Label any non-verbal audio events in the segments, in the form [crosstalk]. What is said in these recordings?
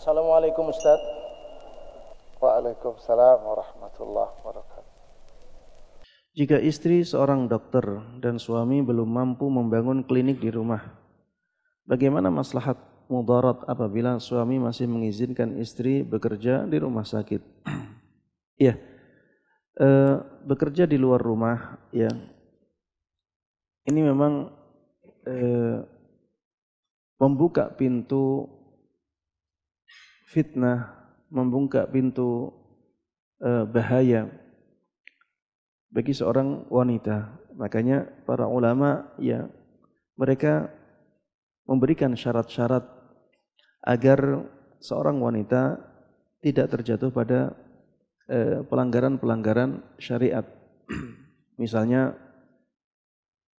Assalamualaikum Ustaz. Waalaikumsalam warahmatullahi wabarakatuh. Jika istri seorang dokter dan suami belum mampu membangun klinik di rumah, bagaimana maslahat mudarat apabila suami masih mengizinkan istri bekerja di rumah sakit? Iya. [clears throat] e, bekerja di luar rumah ya. Ini memang e, membuka pintu fitnah, membuka pintu uh, bahaya bagi seorang wanita. Makanya para ulama ya mereka memberikan syarat-syarat agar seorang wanita tidak terjatuh pada eh, pelanggaran-pelanggaran eh, syariat. [clears throat] Misalnya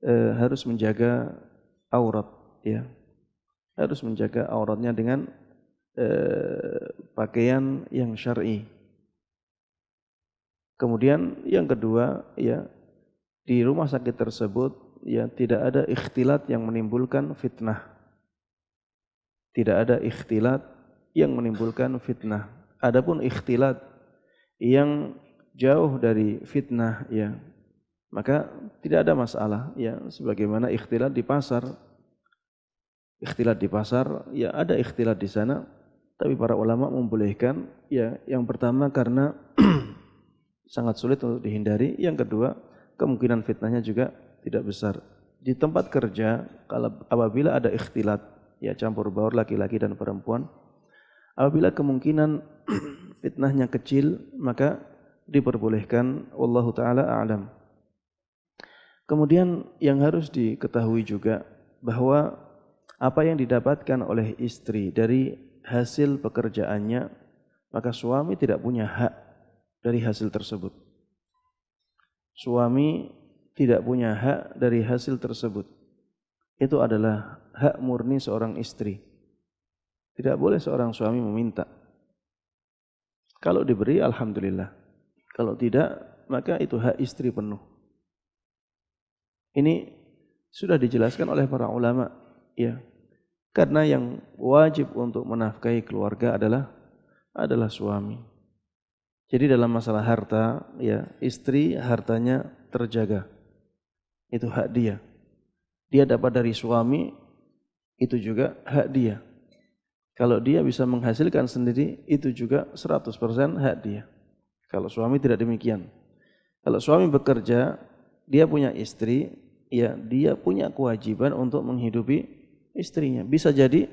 eh, harus menjaga aurat ya. Harus menjaga auratnya dengan eh, pakaian yang syar'i. Kemudian yang kedua, ya di rumah sakit tersebut ya tidak ada ikhtilat yang menimbulkan fitnah. Tidak ada ikhtilat yang menimbulkan fitnah. Adapun ikhtilat yang jauh dari fitnah ya maka tidak ada masalah ya sebagaimana ikhtilat di pasar ikhtilat di pasar ya ada ikhtilat di sana tapi para ulama membolehkan ya yang pertama karena [clears throat] sangat sulit untuk dihindari, yang kedua kemungkinan fitnahnya juga tidak besar. Di tempat kerja kalau apabila ada ikhtilat ya campur baur laki-laki dan perempuan apabila kemungkinan [clears throat] fitnahnya kecil maka diperbolehkan Allah taala alam. Kemudian yang harus diketahui juga bahwa apa yang didapatkan oleh istri dari hasil pekerjaannya, maka suami tidak punya hak dari hasil tersebut. Suami tidak punya hak dari hasil tersebut. Itu adalah hak murni seorang istri. Tidak boleh seorang suami meminta. Kalau diberi, alhamdulillah. Kalau tidak, maka itu hak istri penuh. Ini sudah dijelaskan oleh para ulama, ya, karena yang wajib untuk menafkahi keluarga adalah adalah suami. Jadi dalam masalah harta, ya istri hartanya terjaga. Itu hak dia. Dia dapat dari suami, itu juga hak dia. Kalau dia bisa menghasilkan sendiri, itu juga 100% hak dia. Kalau suami tidak demikian. Kalau suami bekerja, dia punya istri, ya dia punya kewajiban untuk menghidupi istrinya. Bisa jadi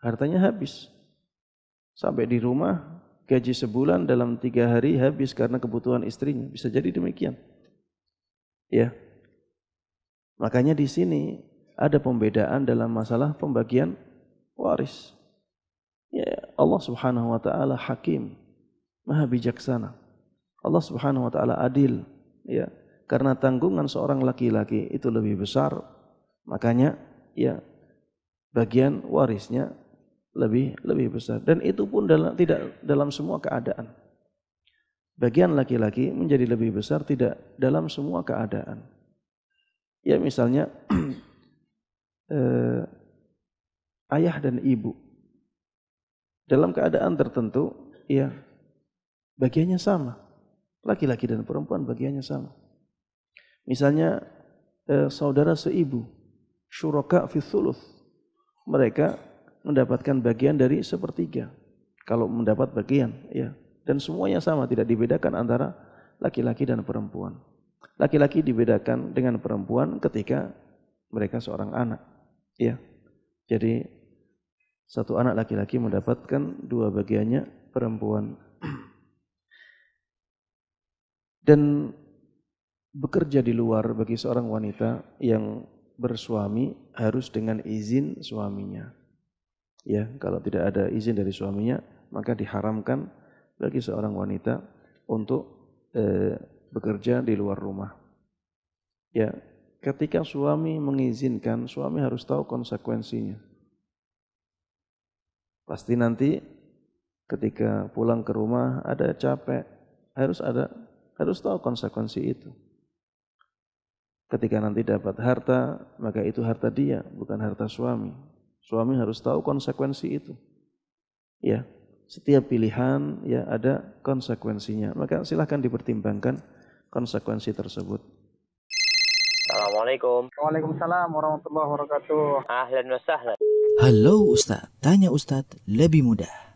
hartanya habis. Sampai di rumah gaji sebulan dalam tiga hari habis karena kebutuhan istrinya. Bisa jadi demikian. Ya. Makanya di sini ada pembedaan dalam masalah pembagian waris. Ya, Allah Subhanahu wa taala hakim, maha bijaksana. Allah Subhanahu wa taala adil, ya. Karena tanggungan seorang laki-laki itu lebih besar, makanya ya bagian warisnya lebih lebih besar dan itu pun dalam tidak dalam semua keadaan. Bagian laki-laki menjadi lebih besar tidak dalam semua keadaan. Ya misalnya [clears throat] eh, ayah dan ibu dalam keadaan tertentu ya bagiannya sama. Laki-laki dan perempuan bagiannya sama. Misalnya eh, saudara seibu syuraka fi Mereka mendapatkan bagian dari sepertiga. Kalau mendapat bagian, ya. Dan semuanya sama, tidak dibedakan antara laki-laki dan perempuan. Laki-laki dibedakan dengan perempuan ketika mereka seorang anak. Ya. Jadi satu anak laki-laki mendapatkan dua bagiannya perempuan. Dan bekerja di luar bagi seorang wanita yang bersuami harus dengan izin suaminya. Ya, kalau tidak ada izin dari suaminya, maka diharamkan bagi seorang wanita untuk e, bekerja di luar rumah. Ya, ketika suami mengizinkan, suami harus tahu konsekuensinya. Pasti nanti ketika pulang ke rumah ada capek, harus ada harus tahu konsekuensi itu. Ketika nanti dapat harta, maka itu harta dia, bukan harta suami. Suami harus tahu konsekuensi itu. Ya, setiap pilihan ya ada konsekuensinya. Maka silahkan dipertimbangkan konsekuensi tersebut. Assalamualaikum. Waalaikumsalam warahmatullahi wabarakatuh. Ahlan wa sahlan. Halo Ustaz, tanya Ustaz lebih mudah.